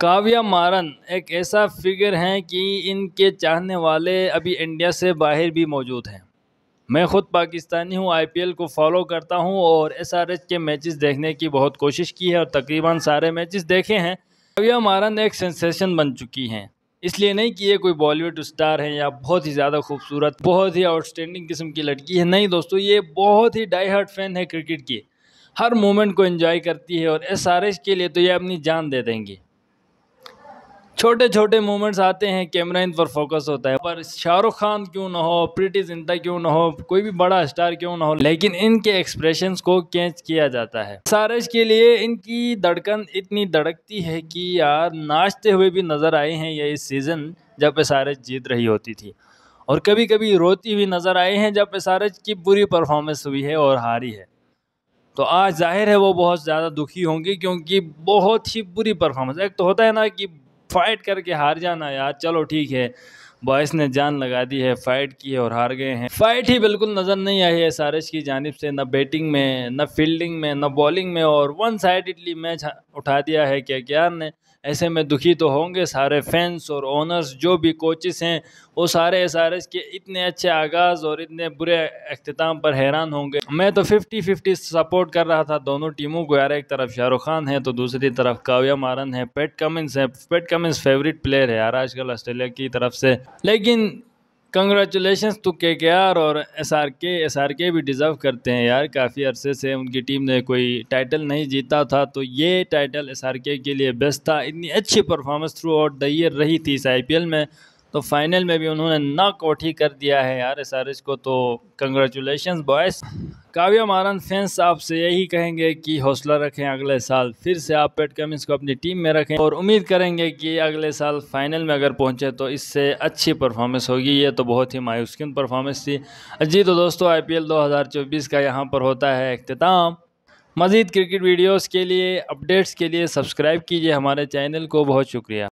काव्या मारन एक ऐसा फिगर हैं कि इनके चाहने वाले अभी इंडिया से बाहर भी मौजूद हैं मैं ख़ुद पाकिस्तानी हूं आईपीएल को फॉलो करता हूं और एसआरएच के मैचेस देखने की बहुत कोशिश की है और तकरीबन सारे मैचेस देखे हैं काव्या मारन एक सेंसेशन बन चुकी हैं इसलिए नहीं कि ये कोई बॉलीवुड स्टार हैं या बहुत ही ज़्यादा खूबसूरत बहुत ही आउटस्टैंडिंग किस्म की लड़की है नहीं दोस्तों ये बहुत ही डाई हार्ट फैन है क्रिकेट की हर मोमेंट को इन्जॉय करती है और एस के लिए तो ये अपनी जान दे देंगी छोटे छोटे मोमेंट्स आते हैं कैमरा इन पर फोकस होता है पर शाहरुख खान क्यों ना हो प्रीति जिंदा क्यों ना हो कोई भी बड़ा स्टार क्यों ना हो लेकिन इनके एक्सप्रेशन को कैच किया जाता है सारज के लिए इनकी धड़कन इतनी धड़कती है कि यार नाचते हुए भी नजर आए हैं ये इस सीजन जब सारज जीत रही होती थी और कभी कभी रोती हुई नज़र आए हैं जब सारज की बुरी परफॉर्मेंस हुई है और हारी है तो आज जाहिर है वो बहुत ज़्यादा दुखी होंगी क्योंकि बहुत ही बुरी परफॉर्मेंस एक तो होता है ना कि फाइट करके हार जाना यार चलो ठीक है बॉयस ने जान लगा दी है फाइट की है और हार गए हैं फाइट ही बिल्कुल नज़र नहीं आई है सारिश की जानब से ना बैटिंग में ना फील्डिंग में ना बॉलिंग में और वन साइडली मैच उठा दिया है के के ने ऐसे में दुखी तो होंगे सारे फैंस और ओनर्स जो भी कोचेस हैं वो सारे एस आर एस के इतने अच्छे आगाज़ और इतने बुरे अख्ताम पर हैरान होंगे मैं तो फिफ्टी फिफ्टी सपोर्ट कर रहा था दोनों टीमों को यार एक तरफ शाहरुख खान है तो दूसरी तरफ काव्या मारन है पेट कमिंस है पेट कमिंस फेवरेट प्लेयर है यार आजकल ऑस्ट्रेलिया की तरफ से लेकिन कंग्रेचुलेशन टू के के आर और S R K S R K भी डिज़र्व करते हैं यार काफ़ी अरसे से उनकी टीम ने कोई टाइटल नहीं जीता था तो ये टाइटल एस आर के लिए बेस्ट था इतनी अच्छी performance throughout the year रही थी इस आई पी एल में तो फाइनल में भी उन्होंने नक कोठी कर दिया है यार एस आर एस को तो कंग्रेचुलेशन बॉयस काव्या मारन फैंस आपसे यही कहेंगे कि हौसला रखें अगले साल फिर से आप पेट कमिंस को अपनी टीम में रखें और उम्मीद करेंगे कि अगले साल फाइनल में अगर पहुंचे तो इससे अच्छी परफॉर्मेंस होगी ये तो बहुत ही मायूसकिन परफॉर्मेंस थी जी तो दोस्तों आईपीएल 2024 का यहाँ पर होता है अख्ताम मज़ीद क्रिकेट वीडियोज़ के लिए अपडेट्स के लिए सब्सक्राइब कीजिए हमारे चैनल को बहुत शुक्रिया